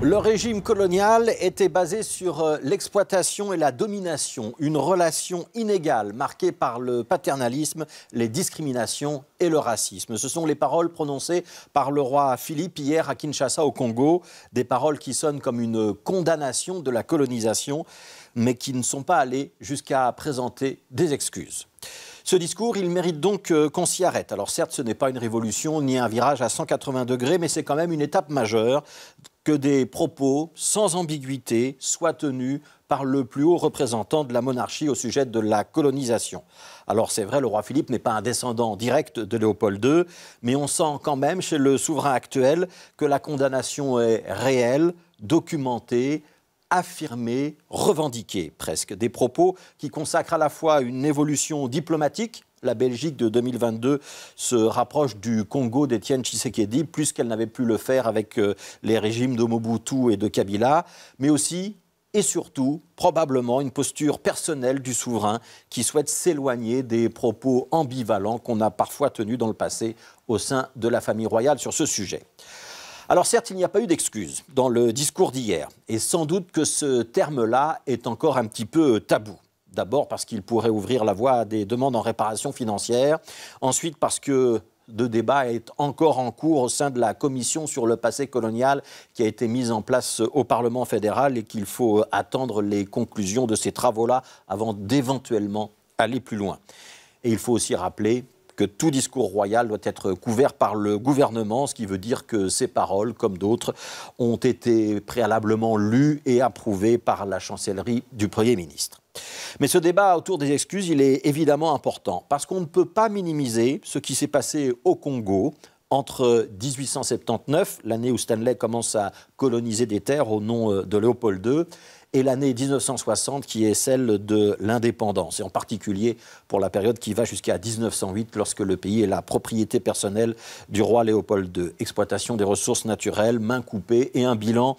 Le régime colonial était basé sur euh, l'exploitation et la domination, une relation inégale marquée par le paternalisme, les discriminations et le racisme. Ce sont les paroles prononcées par le roi Philippe hier à Kinshasa au Congo, des paroles qui sonnent comme une condamnation de la colonisation, mais qui ne sont pas allées jusqu'à présenter des excuses. Ce discours, il mérite donc euh, qu'on s'y arrête. Alors certes, ce n'est pas une révolution ni un virage à 180 degrés, mais c'est quand même une étape majeure que des propos sans ambiguïté soient tenus par le plus haut représentant de la monarchie au sujet de la colonisation. Alors c'est vrai, le roi Philippe n'est pas un descendant direct de Léopold II, mais on sent quand même chez le souverain actuel que la condamnation est réelle, documentée, affirmer, revendiquer presque, des propos qui consacrent à la fois une évolution diplomatique, la Belgique de 2022 se rapproche du Congo d'Étienne Tshisekedi plus qu'elle n'avait pu le faire avec euh, les régimes de Mobutu et de Kabila, mais aussi et surtout probablement une posture personnelle du souverain qui souhaite s'éloigner des propos ambivalents qu'on a parfois tenus dans le passé au sein de la famille royale sur ce sujet. Alors certes, il n'y a pas eu d'excuses dans le discours d'hier, et sans doute que ce terme-là est encore un petit peu tabou. D'abord parce qu'il pourrait ouvrir la voie à des demandes en réparation financière, ensuite parce que de débat est encore en cours au sein de la commission sur le passé colonial qui a été mise en place au Parlement fédéral et qu'il faut attendre les conclusions de ces travaux-là avant d'éventuellement aller plus loin. Et il faut aussi rappeler que tout discours royal doit être couvert par le gouvernement, ce qui veut dire que ces paroles, comme d'autres, ont été préalablement lues et approuvées par la chancellerie du Premier ministre. Mais ce débat autour des excuses, il est évidemment important, parce qu'on ne peut pas minimiser ce qui s'est passé au Congo entre 1879, l'année où Stanley commence à coloniser des terres au nom euh, de Léopold II, et l'année 1960 qui est celle de l'indépendance, et en particulier pour la période qui va jusqu'à 1908 lorsque le pays est la propriété personnelle du roi Léopold II. Exploitation des ressources naturelles, main coupées et un bilan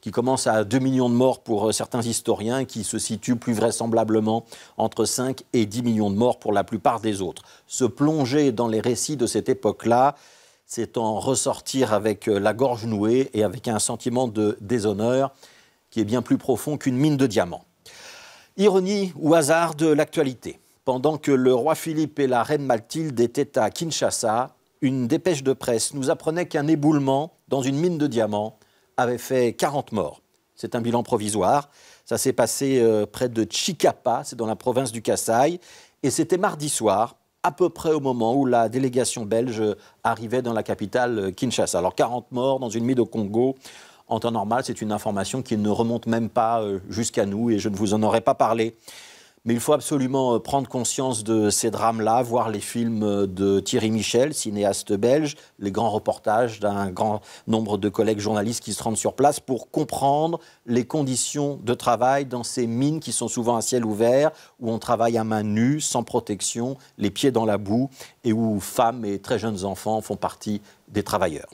qui commence à 2 millions de morts pour euh, certains historiens, qui se situe plus vraisemblablement entre 5 et 10 millions de morts pour la plupart des autres. Se plonger dans les récits de cette époque-là, c'est en ressortir avec euh, la gorge nouée et avec un sentiment de déshonneur qui est bien plus profond qu'une mine de diamants. Ironie ou hasard de l'actualité. Pendant que le roi Philippe et la reine Mathilde étaient à Kinshasa, une dépêche de presse nous apprenait qu'un éboulement dans une mine de diamants avait fait 40 morts. C'est un bilan provisoire. Ça s'est passé euh, près de Chikapa, c'est dans la province du Kassai. Et c'était mardi soir, à peu près au moment où la délégation belge arrivait dans la capitale euh, Kinshasa. Alors 40 morts dans une mine au Congo, en temps normal, c'est une information qui ne remonte même pas euh, jusqu'à nous et je ne vous en aurais pas parlé. Mais il faut absolument euh, prendre conscience de ces drames-là, voir les films euh, de Thierry Michel, cinéaste belge, les grands reportages d'un grand nombre de collègues journalistes qui se rendent sur place pour comprendre les conditions de travail dans ces mines qui sont souvent à ciel ouvert, où on travaille à main nue, sans protection, les pieds dans la boue, et où femmes et très jeunes enfants font partie des travailleurs.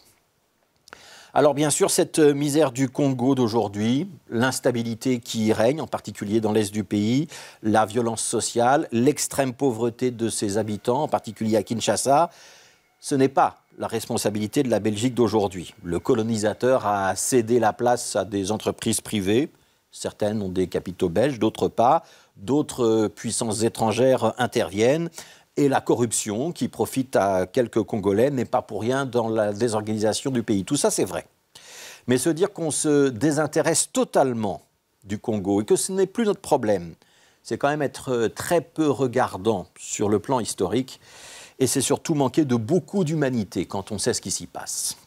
Alors bien sûr, cette euh, misère du Congo d'aujourd'hui, l'instabilité qui y règne, en particulier dans l'est du pays, la violence sociale, l'extrême pauvreté de ses habitants, en particulier à Kinshasa, ce n'est pas la responsabilité de la Belgique d'aujourd'hui. Le colonisateur a cédé la place à des entreprises privées, certaines ont des capitaux belges, d'autres pas, d'autres euh, puissances étrangères interviennent, et la corruption qui profite à quelques Congolais n'est pas pour rien dans la désorganisation du pays. Tout ça, c'est vrai. Mais se dire qu'on se désintéresse totalement du Congo et que ce n'est plus notre problème, c'est quand même être euh, très peu regardant sur le plan historique. Et c'est surtout manquer de beaucoup d'humanité quand on sait ce qui s'y passe.